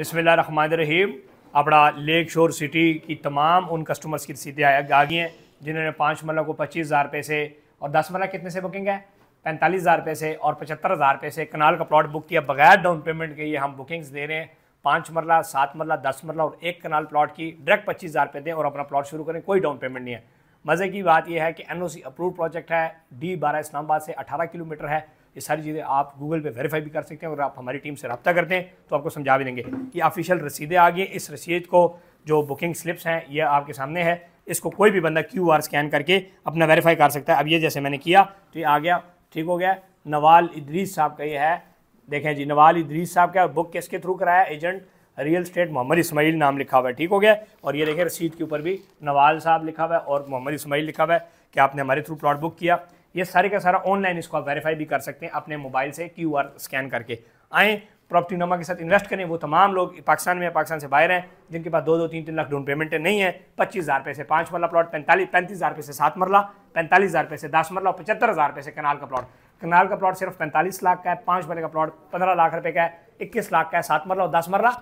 रहीम अपना लेक शोर सिटी की तमाम उन कस्टमर्स की रसीदें आ गई हैं जिन्होंने पाँच मल्ला को पच्चीस हज़ार रुपये से और दस मल्ला कितने से बुकिंग है पैंतालीस हज़ार रुपये से और पचहत्तर हज़ार रुपये से कनाल का प्लॉट बुक किया बगैर डाउन पेमेंट के ये हम बुकिंग्स दे रहे हैं पाँच मरला सात मरला दस मरला और एक कनाल प्लॉट की डायरेक्ट पच्चीस हज़ार रुपये दें और अपना प्लॉट शुरू करें कोई डाउन पेमेंट नहीं है मज़े की बात यह है कि एन अप्रूव प्रोजेक्ट है डी बारह इस्लामाबाद से अठारह किलोमीटर है ये सारी चीज़ें आप गूगल पे वेरीफाई भी कर सकते हैं और आप हमारी टीम से रब्ता करते हैं तो आपको समझा भी देंगे कि ऑफिशियल रसीदें आ गई इस रसीद को जो बुकिंग स्लिप्स हैं ये आपके सामने है इसको कोई भी बंदा क्यू आर स्कैन करके अपना वेरीफाई कर सकता है अब ये जैसे मैंने किया तो ये आ गया ठीक हो गया नवाल इद्रीस साहब का ये है देखें जी नवाल इद्रीस साहब का बुक किसके थ्रू कराया agent real estate Mohammad Ismail नाम लिखा हुआ है ठीक हो गया और ये देखें रसीद के ऊपर भी नवाल साहब लिखा हुआ है और मोहम्मद इसमाइल लिखा हुआ है कि आपने हमारे थ्रू प्लॉट बुक किया ये सारे का सारा ऑनलाइन इसको आप वेरीफाई भी कर सकते हैं अपने मोबाइल से क्यू स्कैन करके आएँ प्रॉपर्टी नमा के साथ इन्वेस्ट करें वो तमाम लोग पाकिस्तान में पाकिस्तान से बाहर हैं जिनके पास दो दो तीन तीन लाख डाउन पेमेंटें नहीं है पच्चीस हज़ार रुपये से पाँच मरला प्लॉट पैंतालीस पैंतीस हज़ार रुपये से सात मरला पैंतालीस हज़ार रुपये से दस मरला और पचहत्तर हज़ार रुपये से कनाल का प्लॉट कनाल का प्लॉट सिर्फ पैंतालीस लाख का है पाँच मरले का प्लॉट पंद्रह लाख रुपये का है इक्कीस लाख का है सात मरला और दस मरला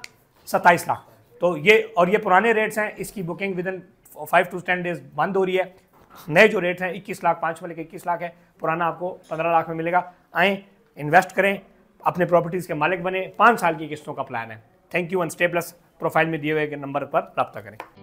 सत्ताईस लाख तो ये और ये पुराने रेट्स हैं इसकी booking within five to ten days बंद हो रही है नए जो रेट हैं इक्कीस लाख पाँच में लेकर इक्कीस लाख है पुराना आपको पंद्रह लाख में मिलेगा आएँ इन्वेस्ट करें अपने प्रॉपर्टीज़ के मालिक बने पाँच साल की किस्तों का प्लान है thank you stay plus profile में दिए हुए नंबर पर रब्ता करें